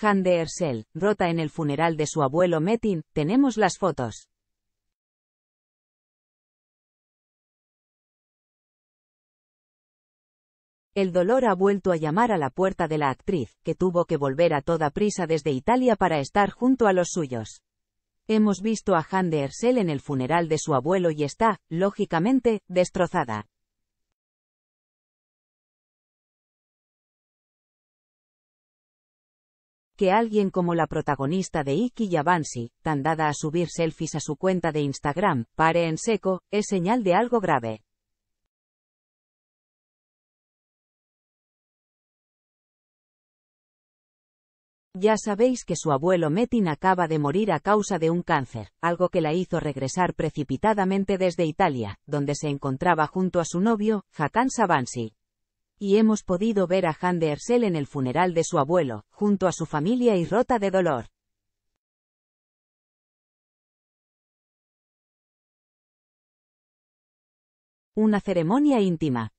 Han de Ersel, rota en el funeral de su abuelo Metin, tenemos las fotos. El dolor ha vuelto a llamar a la puerta de la actriz, que tuvo que volver a toda prisa desde Italia para estar junto a los suyos. Hemos visto a Han de Ersel en el funeral de su abuelo y está, lógicamente, destrozada. que alguien como la protagonista de Iki Yavansi, tan dada a subir selfies a su cuenta de Instagram, pare en seco, es señal de algo grave. Ya sabéis que su abuelo Metin acaba de morir a causa de un cáncer, algo que la hizo regresar precipitadamente desde Italia, donde se encontraba junto a su novio, Hakan Savansi y hemos podido ver a Han de Ersel en el funeral de su abuelo, junto a su familia y rota de dolor. Una ceremonia íntima.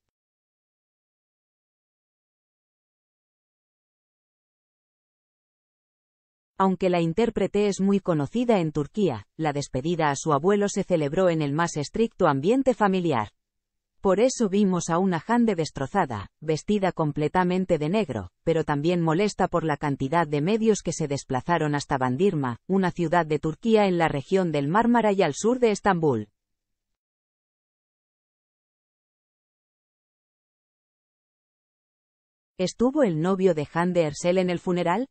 Aunque la intérprete es muy conocida en Turquía, la despedida a su abuelo se celebró en el más estricto ambiente familiar. Por eso vimos a una Hande destrozada, vestida completamente de negro, pero también molesta por la cantidad de medios que se desplazaron hasta Bandirma, una ciudad de Turquía en la región del Mármara y al sur de Estambul. ¿Estuvo el novio de Hande Ersel en el funeral?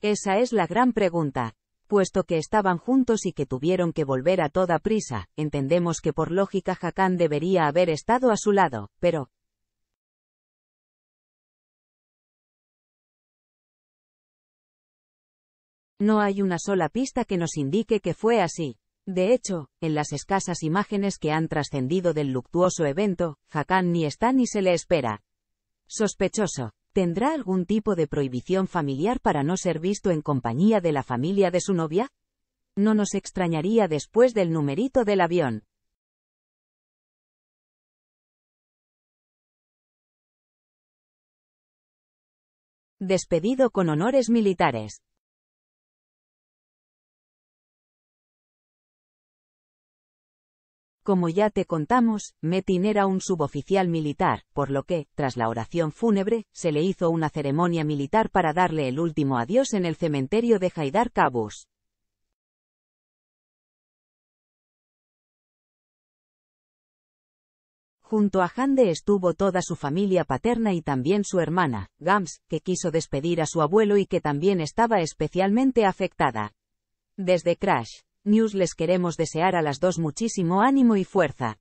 Esa es la gran pregunta, puesto que estaban juntos y que tuvieron que volver a toda prisa, entendemos que por lógica Hakan debería haber estado a su lado, pero... No hay una sola pista que nos indique que fue así. De hecho, en las escasas imágenes que han trascendido del luctuoso evento, Hakan ni está ni se le espera. Sospechoso, ¿Tendrá algún tipo de prohibición familiar para no ser visto en compañía de la familia de su novia? No nos extrañaría después del numerito del avión. Despedido con honores militares. Como ya te contamos, Metin era un suboficial militar, por lo que, tras la oración fúnebre, se le hizo una ceremonia militar para darle el último adiós en el cementerio de Haidar Kabus. Junto a Hande estuvo toda su familia paterna y también su hermana, Gams, que quiso despedir a su abuelo y que también estaba especialmente afectada. Desde Crash, News les queremos desear a las dos muchísimo ánimo y fuerza.